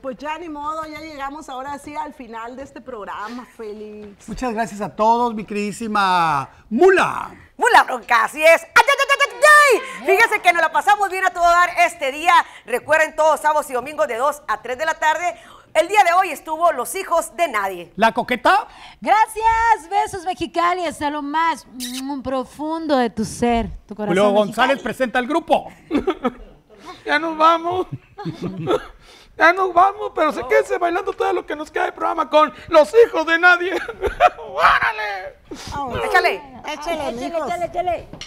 pues ya ni modo, ya llegamos ahora sí al final de este programa, Félix. Muchas gracias a todos, mi queridísima Mula. Mula Bronca, así es. Fíjense que nos la pasamos bien a todo dar este día. Recuerden todos sábados y domingos de 2 a 3 de la tarde. El día de hoy estuvo Los Hijos de Nadie. ¿La coqueta? Gracias, besos mexicales hasta lo más mm, profundo de tu ser, tu corazón. Julio González presenta al grupo. ya nos vamos. Ya nos vamos, pero se quédese bailando todo lo que nos queda de programa con los hijos de nadie. ¡Órale! échale, ah, échale, échale, échale.